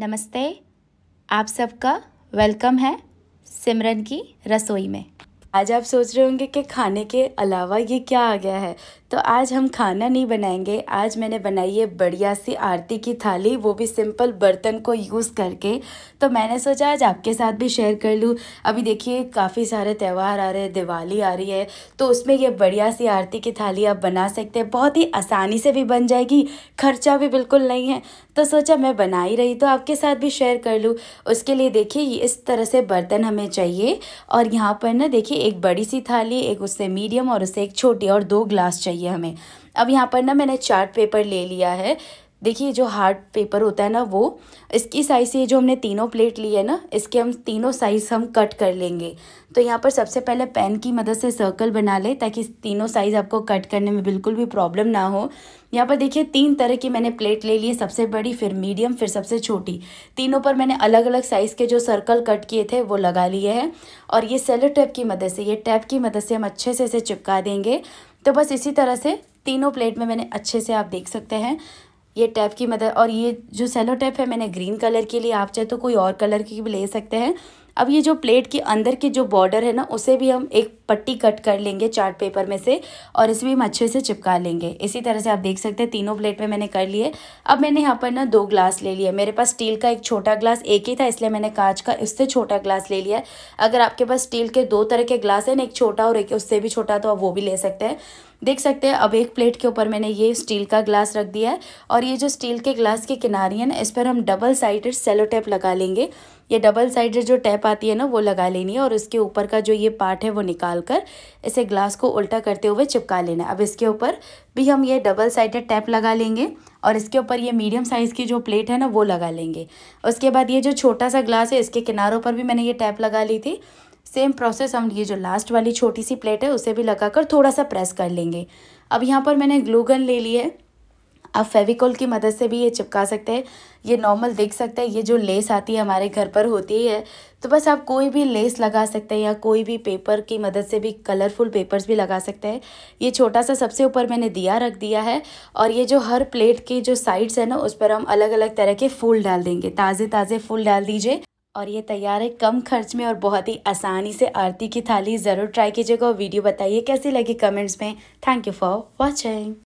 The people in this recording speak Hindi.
नमस्ते आप सबका वेलकम है सिमरन की रसोई में आज आप सोच रहे होंगे कि खाने के अलावा ये क्या आ गया है तो आज हम खाना नहीं बनाएंगे आज मैंने बनाई है बढ़िया सी आरती की थाली वो भी सिंपल बर्तन को यूज़ करके तो मैंने सोचा आज आपके साथ भी शेयर कर लूँ अभी देखिए काफ़ी सारे त्यौहार आ रहे हैं दिवाली आ रही है तो उसमें ये बढ़िया सी आरती की थाली आप बना सकते हैं बहुत ही आसानी से भी बन जाएगी खर्चा भी बिल्कुल नहीं है तो सोचा मैं बना ही रही तो आपके साथ भी शेयर कर लूँ उसके लिए देखिए इस तरह से बर्तन हमें चाहिए और यहाँ पर ना देखिए एक बड़ी सी थाली एक उससे मीडियम और उससे एक छोटी और दो ग्लास चाहिए चाहिए हमें अब यहाँ पर ना मैंने चार्ट पेपर ले लिया है देखिए जो हार्ड पेपर होता है ना वो इसकी साइज़ से जो हमने तीनों प्लेट ली है ना इसके हम तीनों साइज़ हम कट कर लेंगे तो यहाँ पर सबसे पहले पेन की मदद से सर्कल बना ले ताकि तीनों साइज़ आपको कट करने में बिल्कुल भी प्रॉब्लम ना हो यहाँ पर देखिए तीन तरह की मैंने प्लेट ले ली है सबसे बड़ी फिर मीडियम फिर सबसे छोटी तीनों पर मैंने अलग अलग साइज़ के जो सर्कल कट किए थे वो लगा लिए हैं और ये सेलो टैप की मदद से ये टैप की मदद से हम अच्छे से इसे चिपका देंगे तो बस इसी तरह से तीनों प्लेट में मैंने अच्छे से आप देख सकते हैं ये टैप की मदद और ये जो सेलो टैप है मैंने ग्रीन कलर के लिए आप चाहे तो कोई और कलर की भी ले सकते हैं अब ये जो प्लेट के अंदर के जो बॉर्डर है ना उसे भी हम एक पट्टी कट कर लेंगे चार्ट पेपर में से और इसमें हम अच्छे से चिपका लेंगे इसी तरह से आप देख सकते हैं तीनों प्लेट में मैंने कर लिए अब मैंने यहाँ पर ना दो ग्लास ले लिए मेरे पास स्टील का एक छोटा ग्लास एक ही था इसलिए मैंने कांच का इससे छोटा ग्लास ले लिया अगर आपके पास स्टील के दो तरह के ग्लास हैं ना एक छोटा और एक उससे भी छोटा तो आप वो भी ले सकते हैं देख सकते हैं अब एक प्लेट के ऊपर मैंने ये स्टील का ग्लास रख दिया है और ये जो स्टील के ग्लास के किनारे हैं ना इस पर हम डबल साइडेड सेलो टेप लगा लेंगे ये डबल साइडेड जो टैप आती है ना वो लगा लेनी है और उसके ऊपर का जो ये पार्ट है वो निकाल कर इसे ग्लास को उल्टा करते हुए चिपका लेना है अब इसके ऊपर भी हम ये डबल साइडेड टैप लगा लेंगे और इसके ऊपर ये मीडियम साइज़ की जो प्लेट है ना वो लगा लेंगे उसके बाद ये जो छोटा सा ग्लास है इसके किनारों पर भी मैंने ये टैप लगा ली थी सेम प्रोसेस हम ये जो लास्ट वाली छोटी सी प्लेट है उसे भी कर थोड़ा सा प्रेस कर लेंगे अब यहाँ पर मैंने ग्लूगन ले ली है आप फेविकोल की मदद से भी ये चिपका सकते हैं ये नॉर्मल देख सकते हैं ये जो लेस आती है हमारे घर पर होती है तो बस आप कोई भी लेस लगा सकते हैं या कोई भी पेपर की मदद से भी कलरफुल पेपर्स भी लगा सकते हैं ये छोटा सा सबसे ऊपर मैंने दिया रख दिया है और ये जो हर प्लेट की जो साइड्स है ना उस पर हम अलग अलग तरह के फूल डाल देंगे ताज़े ताज़े फूल डाल दीजिए और ये तैयार है कम खर्च में और बहुत ही आसानी से आरती की थाली ज़रूर ट्राई कीजिएगा और वीडियो बताइए कैसी लगी कमेंट्स में थैंक यू फॉर वॉचिंग